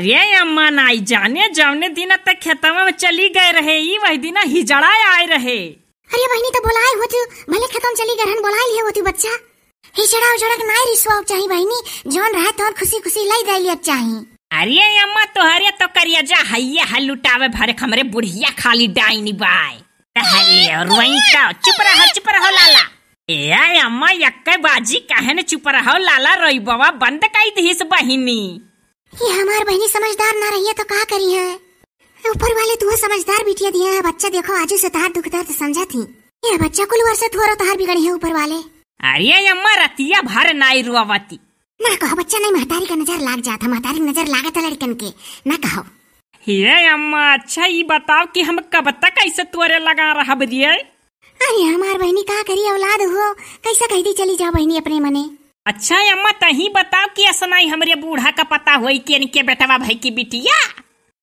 अरे अम्मा नाई जाने जवने दिन तक खेतवा में चली गए रहे ई वही दिन हिजड़ा आए रहे अरे बहनी तो बोलाए तू भले खत्म चली गए हन बोलाए लिए तू बच्चा हिजड़ा उजड़ा के नाई रिसवाव चाहि बहनी जोन रहे तो खुशी खुशी लई दे लिए चाहि अरे अम्मा तोहरे तो करिया जा हइये हल लुटावे भरे हमरे बुढ़िया खाली डाइनी बाय हलियो रोई का तो, चुप रहो चुप रहो लाला ए अम्मा यक्के बाजी कहने चुप रहो लाला रोई बाबा बंद कई दिस बहिनी ये हमार बहनी समझदार ना रही है तो कहा करी है ऊपर वाले तू तो समझदार बिटिया दिया है बच्चा देखो आज से तार दुख दर्द समझा थी ये बच्चा कुल वर्ष थोड़ा तार बिगड़े है ऊपर वाले अरे अम्मा रतिया भर नाई रुआवती ना कहो बच्चा नहीं महतारी का नजर लाग जाता महतारी नजर लागत लड़कन के ना कहो ये अम्मा अच्छा ये बताओ कि हम कब तक ऐसे तुअरे लगा रहा बदिया अरे हमार बहनी कहा करी औलाद हो कैसा कहती चली जाओ बहनी अपने मने अच्छा अम्मा तही बताओ कि असनाई हमारे बूढ़ा का पता हुई कि इनके बेटवा भाई की बिटिया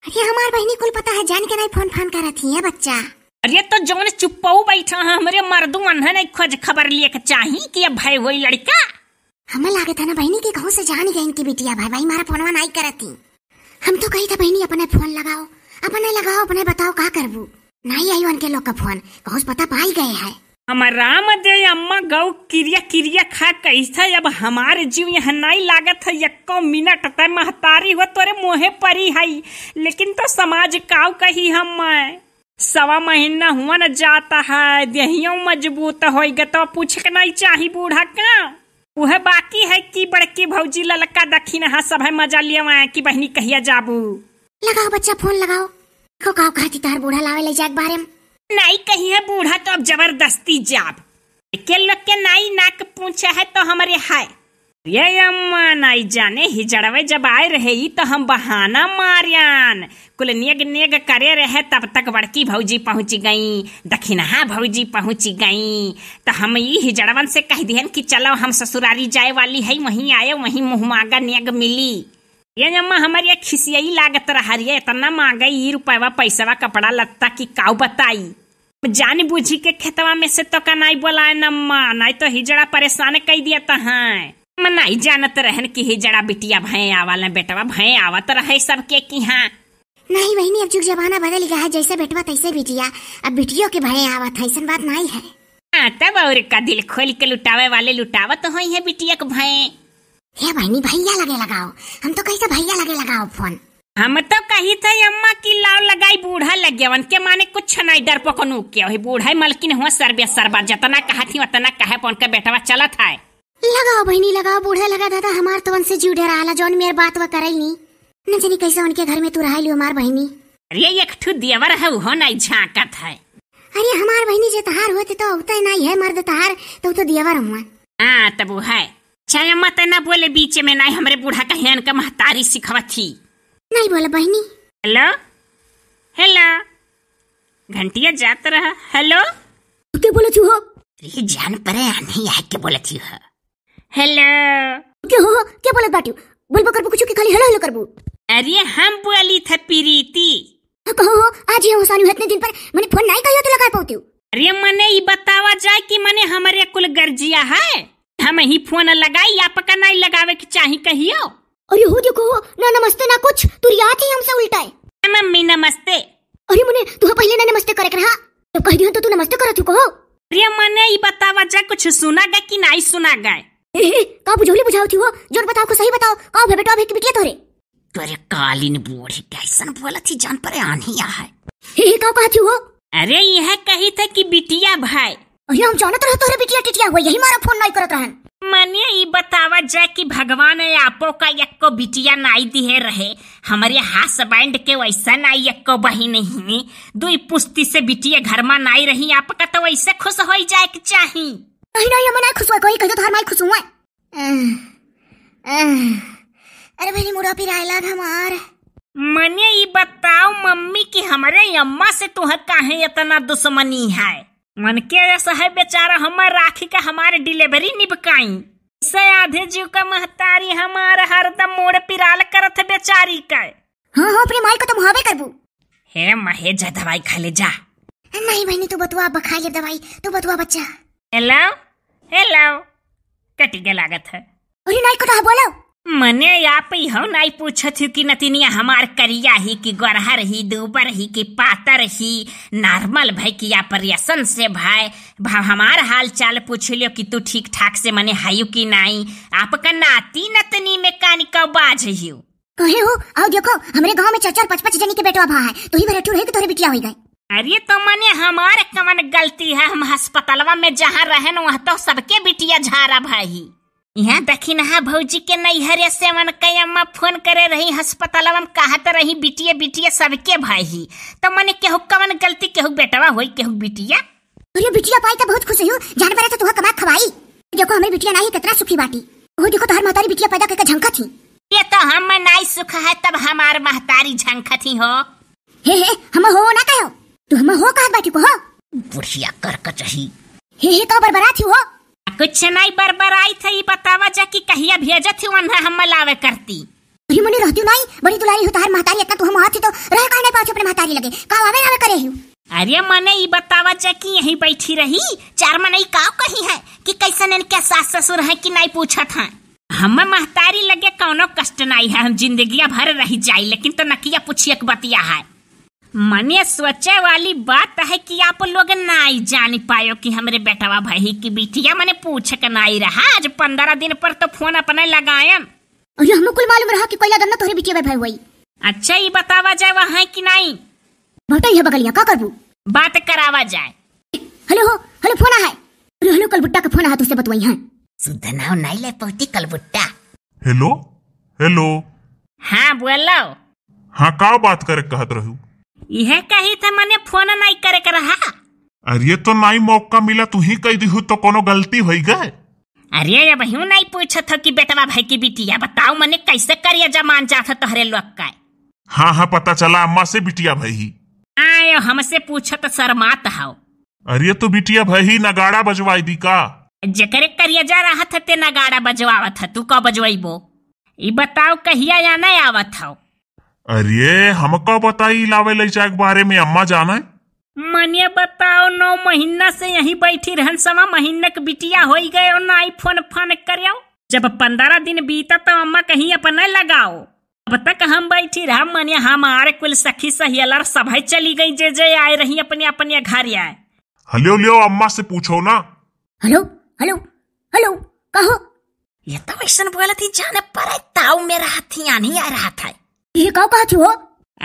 अरे हमारे बहनी कुल पता है जान के नहीं फोन फोन रही है बच्चा अरे तो जौन चुप्पाऊ बैठा है हमारे मर्दू अन्हा नहीं खोज खबर लिए चाही की अब भाई हुई लड़का हमें लागे था ना बहनी के गाँव से जान गए इनकी बिटिया भाई भाई मारा फोनवा नहीं करती हम तो कही था बहनी अपने फोन लगाओ अपने लगाओ अपने बताओ कहा करबू नहीं आई उनके लोग का फोन कहो पता पाई गए है राम दे अम्मा गौ किरिया किरिया खा कैसा अब हमारे जीव यहाँ नहीं लागत है एक मिनट तय महतारी हो तोरे मोहे परी है लेकिन तो समाज काव कही हम मैं सवा महीना हुआ न जाता है देहियों मजबूत हो तो पूछ के नहीं चाह बूढ़ा का वह बाकी है कि बड़की भौजी ललका दखी नहा सब है मजा लिया की बहनी कहिया जाबू लगाओ बच्चा फोन लगाओ को काव बूढ़ा लावे ले जाए बारे में नाई कही है बूढ़ा तो अब जबरदस्ती जाब के लोग के नाई नाक पूछा है तो हमारे हाय ये अम्मा नाई जाने हिजड़वे जब आए रहे तो हम बहाना मारियान कुल नेग नेग करे रहे तब तक बड़की भौजी पहुंच गई दखिनहा भौजी पहुंच गई तो हम ये हिजड़वन से कह दिए कि चलो हम ससुरारी जाए वाली है वहीं आए वहीं मुहमागा नेग मिली ये अम्मा हमारे खिसिया ही लागत रहा है इतना महंगा ही रुपया पैसावा कपड़ा लत्ता की काउ बताई जान बुझी के खेतवा में से तो का नहीं बोलाए नम्मा नहीं तो हिजड़ा परेशान कर दिया तो है नहीं जानत रहन की हिजड़ा बिटिया भय ना बेटवा भय आवत रहे सबके की हाँ नहीं बहनी अब जुग जमाना बदल गया है जैसे बेटवा तैसे बिटिया अब बिटियों के भय आवत है ऐसा बात नहीं है तब और का दिल खोल के लुटावे वाले लुटावत तो है बिटिया के भय हे बहनी भैया लगे लगाओ हम तो से भैया लगे लगाओ फोन हम तो कही थे अम्मा की लाव लगाई बूढ़ा लग गया के माने कुछ नहीं डर पो कनु के हो बूढ़ा मलकिन हुआ सर्वे सरबा जतना कहा थी उतना कहे पौन का बेटा चला था लगाओ बहनी लगाओ बूढ़ा लगा दादा हमारे तो उनसे जीव डरा आला जौन मेर बात वह करे नी न जानी कैसे उनके घर में तू रहा लियो हमार बहनी अरे एक ठू देवर है वो नहीं झाकत है अरे हमार बहनी जे तहार होते तो अवता नहीं है मर्द तहार तो तो देवर हुआ हाँ तब वो है चाहे मत न बोले बीच में ना हमरे बूढ़ा का हेन का महतारी सिखवा थी नहीं बोला बहनी हेलो हेलो घंटिया जात रहा हेलो के बोले थी हो ये जान परे आनी आ के बोले थी हो हेलो के हो के बोले बाटियो बोलबो करबो कुछ के खाली हेलो हेलो करबो अरे हम बोली थे प्रीति हाँ, कहो आज ये होसानी इतने दिन पर मैंने फोन नहीं कहियो तो लगा पाऊती अरे मने ई बतावा जाए कि मने हमारे कुल गर्जिया है हम ही फोन लगाई आप का नहीं लगावे के चाहे कहियो अरे हो देखो ना नमस्ते ना कुछ तुरियात ही हमसे उल्टा है हाँ, मम्मी नमस्ते अरे मुने तू पहले ना नमस्ते करे कहा तो कह दियो तो तू नमस्ते करत हो प्रिया मने ई बतावा जा कुछ सुना गए कि नहीं सुना गए का बुझौली बुझाओ थी हो जोर बताओ को सही बताओ का भे भेबेटो भे बिटिया तोरे तोरे कालीन बूढ़ी कैसन बोलत थी जान पर आनी आ है हे का कहत हो अरे यह कही था कि बिटिया भाई अहिया हम जानत रहे बिटिया टिटिया हुआ यही मारा फोन नहीं करत रहन मने बतावा जाए कि भगवान आपो का यक्को बिटिया नाई दिए रहे हमारे हाथ बैंड के वैसा नाई यक्को बही नहीं दुई पुस्ती से बिटिया घर में नाई रही आपका तो वैसे खुश हो जाए चाही नहीं नहीं खुश हुआ तो खुश हुआ अरे मुड़ा पिराइला हमार मने ये बताओ मम्मी की हमारे अम्मा से तुह कहा इतना दुश्मनी है मन के ऐसा है बेचारा हमारे राखी का हमारे डिलीवरी निभकाई से आधे जीव का महतारी हमारा हरदम मोड़ पिराल करत है बेचारी का हाँ हाँ अपने माई को तुम तो हवे करबू हे महेज दवाई खा ले जा नहीं बहनी तू बतवा बखा ले दवाई तू बतवा बच्चा हेलो हेलो कटी के लागत है अरे नहीं को तो हाँ बोलो मने आप ही हो नहीं पूछत थी कि नतीनिया हमार करिया ही कि गढ़हर ही दूबर ही कि पातर ही नॉर्मल भाई कि या पर्यसन से भाई भाव हमार हाल चाल पूछ लियो कि तू ठीक ठाक से मने हायु कि नहीं आपका नाती नतनी में कानी का बाज ही कहे हो आओ देखो हमारे गांव में चार पचपच जनी के बेटवा भा है तो ही भरठू रहे कि तोरे बिटिया हो गई अरे तो मने हमारे कमन गलती है हम अस्पतालवा में जहाँ रहन वहाँ तो सबके बिटिया झारा भाई यहाँ देखी नहा भौजी के नैहर से मन के अम्मा फोन करे रही अस्पताल में कहत रही बिटिया बिटिया सबके भाई तो मन केहू कवन गलती केहू बेटवा होई केहू बिटिया अरे बिटिया पाई तो बहुत खुश हूँ जानवर तो तुह कमा खवाई देखो हमें बिटिया नहीं कितना सुखी बाटी वो देखो तो हर महतारी बिटिया पैदा करके झंका थी ये तो हम में नहीं सुख है तब हमार महतारी झंका थी हो हे हे हम हो ना कहो तू हम हो कहत बाटी को हो बुढ़िया कर कचही हे हे तो बरबरा थी हो कुछ नहीं बरबराई थी बतावा जा की कहिया भेजत ही वन्हा हम लावे करती तुही मने रहती नहीं बड़ी दुलारी हो तार महतारी इतना तू हम हाथ तो रह नहीं पाछो अपने महतारी लगे का आवे आवे करे हु अरे मने ई बतावा जा की यहीं बैठी रही चार मने का कही है कि कैसन इनके सास ससुर है कि नहीं पूछा था हम महतारी लगे कौनो कष्ट नहीं है हम जिंदगी भर रही जाई लेकिन तो नकिया पूछिए बतिया है मने सोचे वाली बात है कि आप लोग नहीं जान पायो कि हमारे बेटवा भाई की बिटिया मैंने पूछ के नहीं रहा आज पंद्रह दिन पर तो फोन अपने लगायम अरे हमें कुल मालूम रहा कि कोई दन्ना तोहरे बिटिया भाई हुई अच्छा ये बतावा जाए वहाँ की नहीं भटई ये बगलिया का करबू बात करावा जाए हेलो हो हेलो फोन है अरे हेलो कलबुट्टा का फोन है तुझसे बतवाई है सुधा नाव नहीं ले पहुंची कलबुट्टा हेलो हेलो हाँ बोलो हाँ का बात करे कहत रहू इहे कही थे मने फोन नहीं करे कर रहा अरे तो नहीं मौका मिला तू ही कह दी तो कोनो गलती हो गए अरे अब यूं नहीं पूछा था कि बेटवा भाई की बिटिया बताओ मने कैसे करिए जमान जाता तोहरे लोग का हाँ हाँ पता चला अम्मा से बिटिया भाई आयो हमसे पूछो तो शर्मात हो अरे तो बिटिया भाई नगाड़ा बजवाई दी का जकरे करिया जा रहा था ते नगाड़ा बजवावा था तू का बजवाई बो ई बताओ कहिया या नहीं आवत हो अरे हमको बताई लावे ले जाए बारे में अम्मा जाना है मनिया बताओ नौ महीना से यही बैठी रहन समा महीने के बिटिया हो गए और ना फोन फोन कर जब पंद्रह दिन बीता तो अम्मा कहीं अपना लगाओ अब तक हम बैठी रह मनिया हमारे कुल सखी सहियलर सब चली गई जे जे आए रही अपने अपने घर आए हलो लियो अम्मा से पूछो ना हेलो हेलो हेलो कहो ये तो ऐसा बोला थी जाने पर ताऊ में रहा थी आ रहा था ये का कहा हो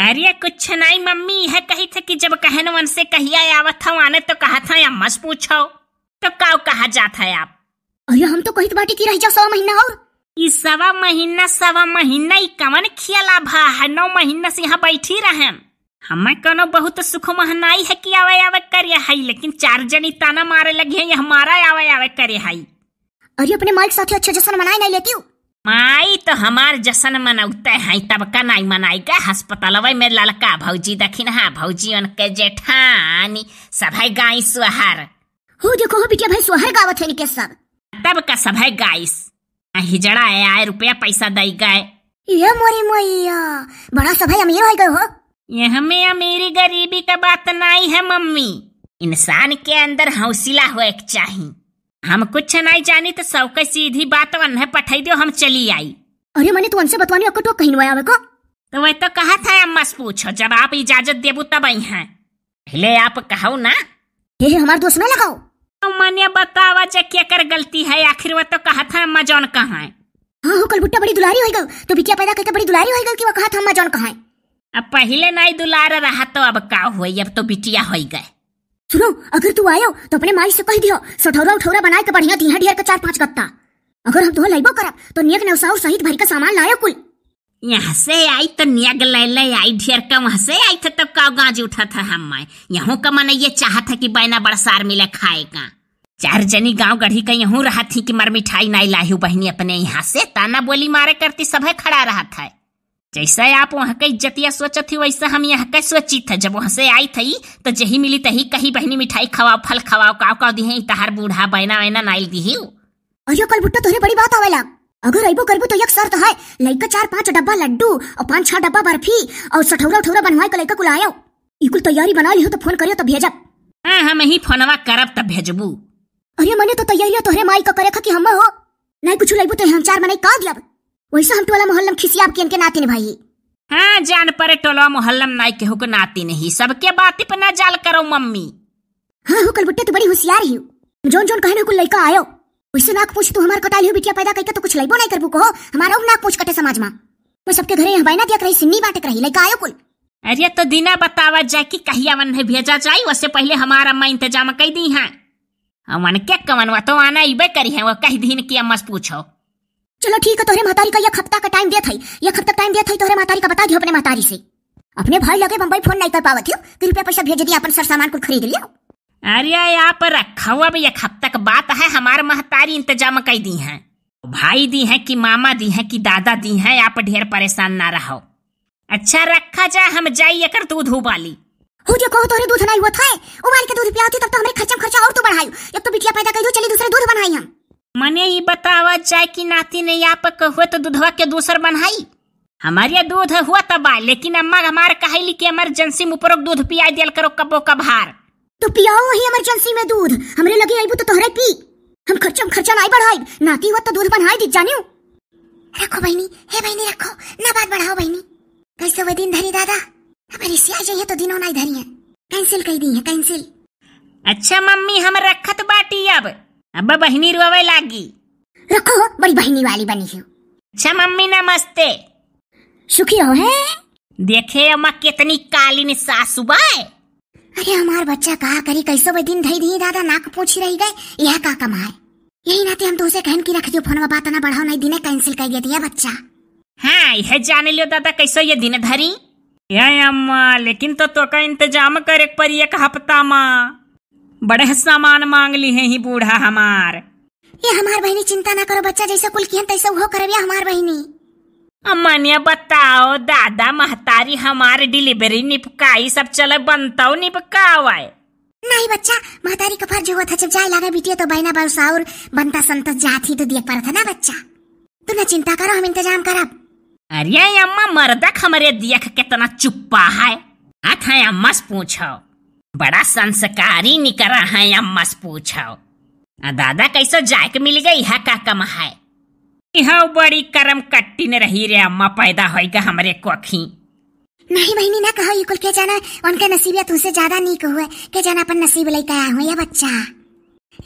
अरे कुछ नहीं मम्मी यह कही थे कि जब वन से कहिया आवत था आने तो कहा था या मस पूछो तो काव कहा जाता है आप अरे हम तो कहित बाटी की रह जाओ सवा महीना और इस सवा महीना सवा महीना ई कवन खियाला भा है नौ महीना से यहाँ बैठी रहे हमें कहना बहुत सुख महनाई है कि आवे आवे करे है लेकिन चार जनी ताना मारे लगे है हमारा आवे आवे करे है अरे अपने मालिक साथी अच्छे जैसा मनाई नहीं लेती हूँ माई तो हमार जशन मनौते है तब का नहीं मनाई का हस्पतालवे में ललका भौजी दखिन हाँ भौजी उनके जेठानी सब है गाय सुहर हो देखो हो बिटिया भाई सुहर गावत है के सब तब का सब है गाइस हिजड़ा है आए रुपया पैसा दई गए ये मोरी मैया बड़ा सब है अमीर हो गए हो यह में अमीरी गरीबी का बात नहीं है मम्मी इंसान के अंदर हौसला होएक चाहिए हम कुछ नहीं जानी तो सबके सीधी बात वन्हे पठाई दियो हम चली आई अरे मैंने तो उनसे बतवानी अको तो कहीं आवे को तो वह तो कहा था अम्मस पूछो जब आप इजाजत देबू तब आई हैं पहले आप कहो ना ये हमारे दोस्त ना लगाओ तो मैंने बतावा जे क्या कर गलती है आखिर वह तो कहा था अम्मा जॉन कहा है हाँ हो हाँ, कल बुट्टा बड़ी दुलारी होई गल तो बिटिया पैदा करके बड़ी दुलारी होई गल कि वह कहा था अम्मा जॉन कहा है अब पहले नहीं दुलार रहा तो अब का हुई अब तो बिटिया हो गए सुनो अगर तू आयो तो अपने माई से कह दियो सठौरा उठौरा बनाए के तो बढ़िया दिया ढेर के चार पांच गत्ता अगर हम तो लाइबो करब तो ने उसाऊ सहित भर के सामान लायो कुल यहाँ से आई तो नियग ले ले आई ढेर का वहां से आई था तब तो का गांज उठा था हम मैं यहाँ का मन ये चाह था कि बैना बड़सार मिले खाएगा चार जनी गांव गढ़ी का यहाँ रहा थी कि मर मिठाई नहीं लाही बहनी अपने यहाँ से ताना बोली मारे करती सब खड़ा रहा था जैसा आप वहाँ कई जतिया सोचत थी वैसा हम यहाँ कई सोचित था जब वहाँ से आई थी तो जही मिली तही कही बहनी मिठाई खवाओ फल खवाओ काव काव दिहे तहार बूढ़ा बैना वैना नाइल दी ही अरे कल बुट्टा तोहरे बड़ी बात आवेला अगर अइबो करबो तो एक शर्त है लइका चार पांच डब्बा लड्डू और पांच छह डब्बा बर्फी और सठौरा उठौरा बनवाए के लइका कुलायो इकुल तैयारी बना लिहो तो फोन करियो तो भेजब हां हम ही फोनवा करब तब भेजबू अरे मने तो तैयारी तोरे माई का करे खा कि हम हो नहीं कुछ लइबो तो हम चार मने का दियब वैसा हम टोला मोहल्लम खिसियाब आपके इनके नाती भाई हाँ जान पर टोला मोहल्लम नाई केहू के नाती नहीं सबके बात पे ना जाल करो मम्मी हाँ हुकल बुट्टे तो बड़ी होशियार ही जोन जोन कहे को लड़का आयो वैसे नाक पूछ तू तो हमार कटाई हुई बिटिया पैदा करके तो कुछ लइबो नहीं करबू को हमारा नाक पूछ कटे समाज में वो सबके घरे हवाई ना दिया सिन्नी बांटे रही लड़का आयो कुल अरे तो दिना बतावा जाए कि कहिया मन है भेजा जाए उससे पहले हमारा अम्मा इंतजाम कर दी है अमन के कमनवा तो आना इबे करी है वो कह दिन की अम्मा से पूछो चलो ठीक है तोहरे महतारी का एक हफ्ता का टाइम देत है एक हफ्ता टाइम देत है तोहरे महतारी का बता दियो अपने महतारी से अपने भाई लगे बम्बई फोन नहीं कर पावत हो तो रुपया पैसा भेज दिया अपन सर सामान कुछ खरीद लियो अरे यहाँ पर रखा हुआ भी एक हफ्ता का बात है हमारे महतारी इंतजाम कर दी है भाई दी है कि मामा दी है कि दादा दी है आप ढेर परेशान ना रहो अच्छा रखा जाए हम जाई एकर दूध उबाली हो जो कहो तोरे दूध नहीं हुआ था उबाल के दूध पियाती तब तो हमारे खर्चा खर्चा और तो बढ़ायो एक तो बिटिया पैदा कर दो चलिए दूसरे दूध बना चाय की नाती ने यहाँ पर हुए तो दूधवा के दूसर बनाई हमारे दूध हुआ तब तबा लेकिन अम्मा हमार कहली कि इमरजेंसी में उपरोक्त दूध पिया दियल करो कबो कभार तो पियाओ वही इमरजेंसी में दूध हमरे लगे आईबू तो तोहरे पी हम खर्चा खर्चा नहीं बढ़ाई नाती हुआ तो दूध बनाई दी जानियो रखो बहनी हे बहनी रखो ना बात बढ़ाओ बहनी कैसे वे दिन धरी दादा हमारी सिया जाइए तो दिनों नहीं धरी है कैंसिल कह दी है कैंसिल अच्छा मम्मी हम रखत बाटी अब अब बहनी रोवे लागी रखो बड़ी बहनी वाली बनी हो अच्छा मम्मी नमस्ते सुखी हो है देखे अम्मा कितनी काली ने सासु बाय अरे हमार बच्चा कहा करी कैसे वे दिन धई दी दादा नाक पूछ रही गए यह का कमाए यही नाते हम तो उसे कहन की रख दियो फोन में बात ना बढ़ाओ नहीं दिने कैंसिल कर दिया बच्चा हाँ यह जाने लियो दादा कैसे ये दिन धरी ये अम्मा लेकिन तो, तो का इंतजाम करे पर एक हफ्ता माँ बड़े सामान मांग ली है ही बूढ़ा हमार ये हमार बहनी चिंता ना करो बच्चा जैसा कुल किया तैसा वो करबिया हमार बहनी अमनिया बताओ दादा महतारी हमारे डिलीवरी निपकाई सब चले बनताओ निपकावाए नहीं बच्चा महतारी का फर्ज हुआ था जब जाए लगा बिटिया तो बहना बरसा और बनता संतस जाती तो दिया पड़ा था ना बच्चा तू ना चिंता करो हम इंतजाम करब अरे अम्मा मरदक हमारे देख कितना चुप्पा है हाथ है अम्मा से पूछो बड़ा संस्कारी निकरा है अम्मा से पूछो दादा कैसे कैसो के मिल गई है का कम है यहाँ बड़ी करम कट्टी ने रही रे अम्मा पैदा होएगा हमारे कोखी नहीं बहनी ना कहो युकुल के जाना उनका नसीब या तुमसे ज्यादा नीक हुए के जाना अपन नसीब लेके आया हूँ ये बच्चा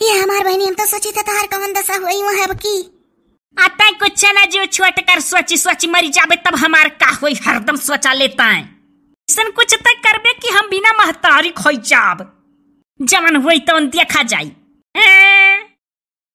ये हमार बहनी हम तो सोची था तार तो कवन दशा हुई वहां अब की आता है कुछ ना जो छोट कर सोची सोची मरी जाबे तब हमार का हुई हरदम सोचा लेता है ऐसा कुछ तक करबे कि हम बिना महतारी खोई जाब जमन हुई तो देखा जाई